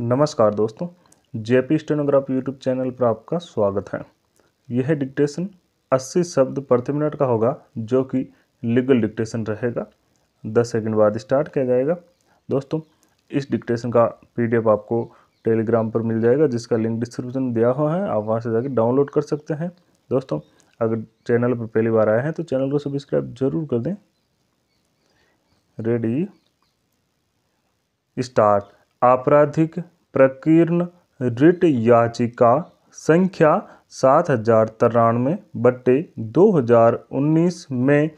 नमस्कार दोस्तों JP stenograph YouTube channel पर आपका स्वागत है यह डिक्टेशन 80 शब्द प्रति मिनट का होगा जो कि लीगल डिक्टेशन रहेगा 10 सेकंड बाद स्टार्ट किया जाएगा दोस्तों इस डिक्टेशन का पीडीएफ आपको टेलीग्राम पर मिल जाएगा जिसका लिंक डिस्क्रिप्शन दिया हुआ है आप वहाँ से जाकर डाउनलोड कर सकते हैं दोस्तों अगर चैनल पर पहली बार आए हैं तो चैनल को सब्सक्राइब जरूर कर दें रेडी स्टार्ट आपराधिक प्रकीर्ण रिट याचिका संख्या सात हज़ार तिरानवे बट्टे दो हज़ार उन्नीस में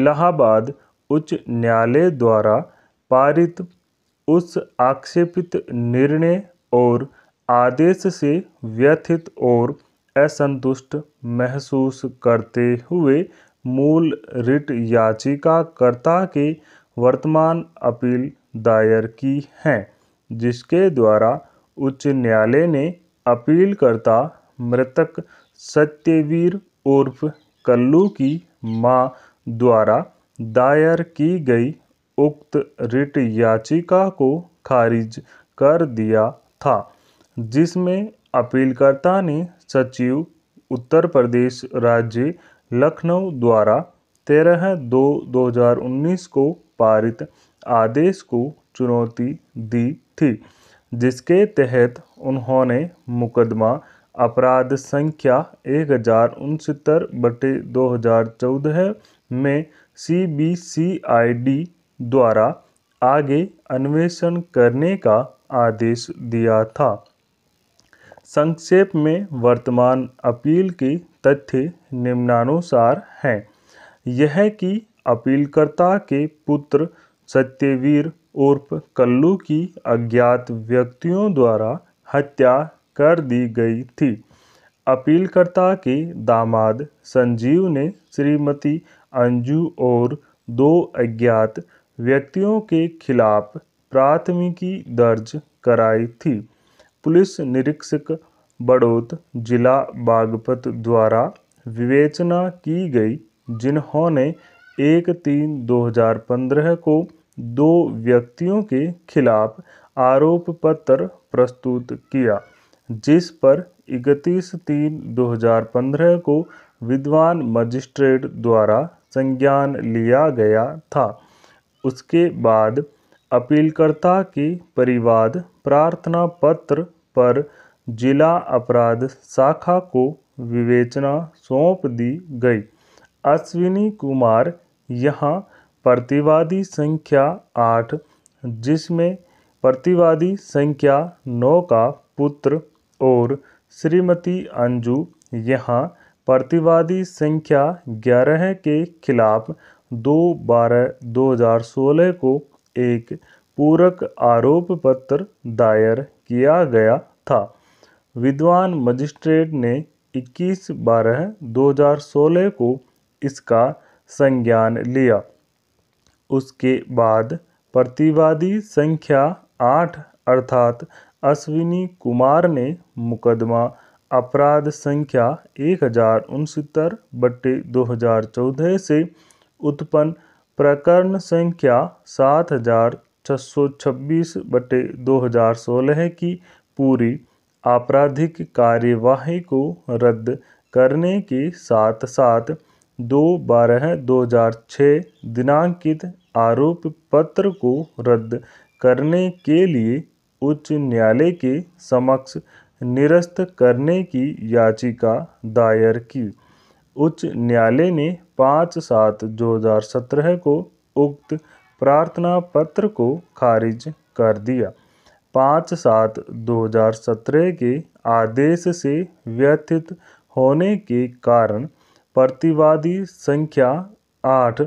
इलाहाबाद उच्च न्यायालय द्वारा पारित उस आक्षेपित निर्णय और आदेश से व्यथित और असंतुष्ट महसूस करते हुए मूल रिट याचिकाकर्ता के वर्तमान अपील दायर की है जिसके द्वारा उच्च न्यायालय ने अपीलकर्ता मृतक सत्यवीर उर्फ कल्लू की मां द्वारा दायर की गई उक्त रिट याचिका को खारिज कर दिया था जिसमें अपीलकर्ता ने सचिव उत्तर प्रदेश राज्य लखनऊ द्वारा तेरह दो दो हज़ार उन्नीस को पारित आदेश को चुनौती दी थी जिसके तहत उन्होंने मुकदमा अपराध संख्या एक हज़ार उनसत्तर बटे दो हज़ार चौदह में C B C I D द्वारा आगे अन्वेषण करने का आदेश दिया था संक्षेप में वर्तमान अपील के तथ्य निम्नानुसार हैं यह कि अपीलकर्ता के पुत्र सत्यवीर उर्फ कल्लू की अज्ञात व्यक्तियों द्वारा हत्या कर दी गई थी अपीलकर्ता के दामाद संजीव ने श्रीमती अंजू और दो अज्ञात व्यक्तियों के खिलाफ प्राथमिकी दर्ज कराई थी पुलिस निरीक्षक बड़ोत जिला बागपत द्वारा विवेचना की गई जिन्होंने एक तीन 2015 को दो व्यक्तियों के खिलाफ आरोप पत्र प्रस्तुत किया जिस पर इकतीस तीन 2015 को विद्वान मजिस्ट्रेट द्वारा संज्ञान लिया गया था उसके बाद अपीलकर्ता के परिवाद प्रार्थना पत्र पर जिला अपराध शाखा को विवेचना सौंप दी गई अश्विनी कुमार यहाँ प्रतिवादी संख्या आठ जिसमें प्रतिवादी संख्या नौ का पुत्र और श्रीमती अंजू यहाँ प्रतिवादी संख्या ग्यारह के खिलाफ दो बारह दो हजार सोलह को एक पूरक आरोप पत्र दायर किया गया था विद्वान मजिस्ट्रेट ने 21 बारह 2016 को इसका संज्ञान लिया उसके बाद प्रतिवादी संख्या आठ अर्थात अश्विनी कुमार ने मुकदमा अपराध संख्या एक हजार उनसत्तर बट्टे दो हजार चौदह से उत्पन्न प्रकरण संख्या सात हजार छः सौ छब्बीस बटे दो हजार सोलह की पूरी आपराधिक कार्यवाही को रद्द करने के साथ साथ दो बारह दो हज़ार छः दिनांकित आरोप पत्र को रद्द करने के लिए उच्च न्यायालय के समक्ष निरस्त करने की याचिका दायर की उच्च न्यायालय ने पाँच सात दो हज़ार सत्रह को उक्त प्रार्थना पत्र को खारिज कर दिया पाँच सात दो हज़ार सत्रह के आदेश से व्यथित होने के कारण प्रतिवादी संख्या आठ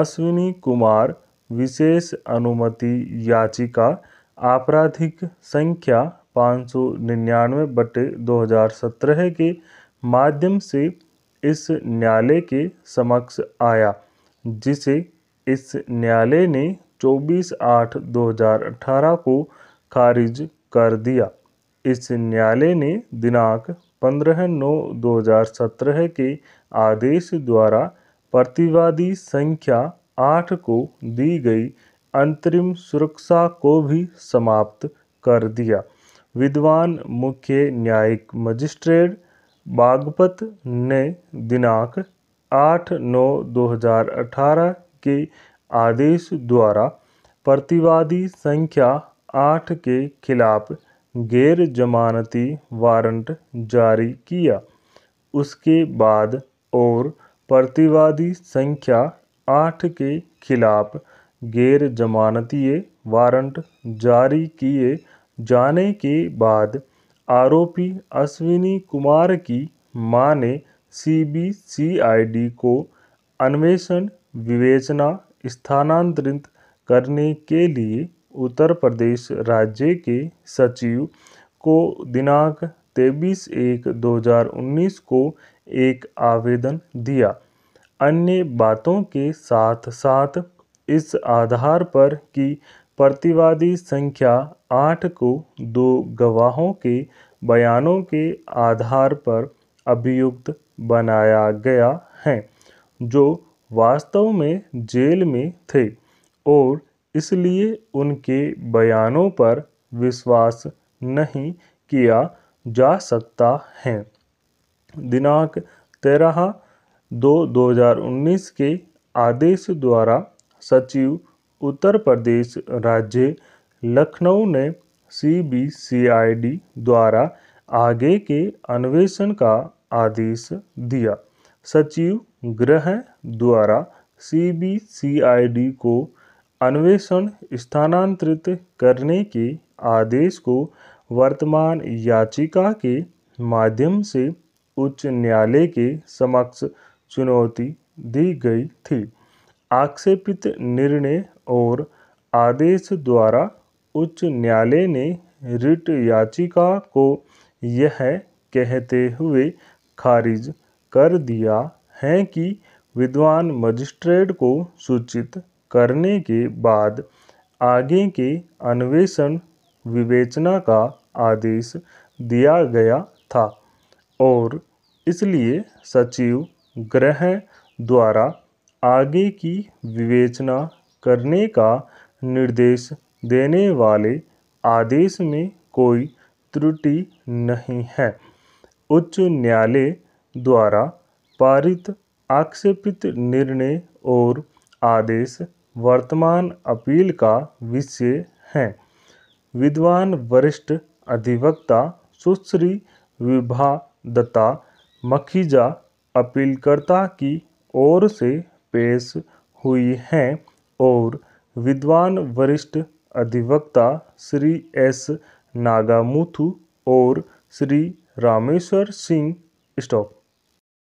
अश्विनी कुमार विशेष अनुमति याचिका आपराधिक संख्या पाँच सौ निन्यानवे बटे दो हज़ार सत्रह के माध्यम से इस न्यायालय के समक्ष आया जिसे इस न्यायालय ने 24 आठ 2018 को खारिज कर दिया इस न्यायालय ने दिनांक पंद्रह नौ दो हजार सत्रह के आदेश द्वारा प्रतिवादी संख्या आठ को दी गई अंतरिम सुरक्षा को भी समाप्त कर दिया विद्वान मुख्य न्यायिक मजिस्ट्रेट बागपत ने दिनांक आठ नौ दो हजार अठारह के आदेश द्वारा प्रतिवादी संख्या आठ के खिलाफ गैर जमानती वारंट जारी किया उसके बाद और प्रतिवादी संख्या आठ के खिलाफ गैर जमानतीय वारंट जारी किए जाने के बाद आरोपी अश्विनी कुमार की मां ने सीबीसीआईडी को अन्वेषण विवेचना स्थानांतरित करने के लिए उत्तर प्रदेश राज्य के सचिव को दिनांक तेईस एक 2019 को एक आवेदन दिया अन्य बातों के साथ साथ इस आधार पर कि प्रतिवादी संख्या आठ को दो गवाहों के बयानों के आधार पर अभियुक्त बनाया गया है जो वास्तव में जेल में थे और इसलिए उनके बयानों पर विश्वास नहीं किया जा सकता है दिनांक तेरह दो 2019 के आदेश द्वारा सचिव उत्तर प्रदेश राज्य लखनऊ ने सीबीसीआईडी द्वारा आगे के अन्वेषण का आदेश दिया सचिव गृह द्वारा सीबीसीआईडी को अन्वेषण स्थानांतरित करने के आदेश को वर्तमान याचिका के माध्यम से उच्च न्यायालय के समक्ष चुनौती दी गई थी आक्षेपित निर्णय और आदेश द्वारा उच्च न्यायालय ने रिट याचिका को यह कहते हुए खारिज कर दिया है कि विद्वान मजिस्ट्रेट को सूचित करने के बाद आगे के अन्वेषण विवेचना का आदेश दिया गया था और इसलिए सचिव ग्रह द्वारा आगे की विवेचना करने का निर्देश देने वाले आदेश में कोई त्रुटि नहीं है उच्च न्यायालय द्वारा पारित आक्षेपित निर्णय और आदेश वर्तमान अपील का विषय है विद्वान वरिष्ठ अधिवक्ता सुश्री विभा दत्ता मखीजा अपीलकर्ता की ओर से पेश हुई हैं और विद्वान वरिष्ठ अधिवक्ता श्री एस नागामुथु और श्री रामेश्वर सिंह स्टॉक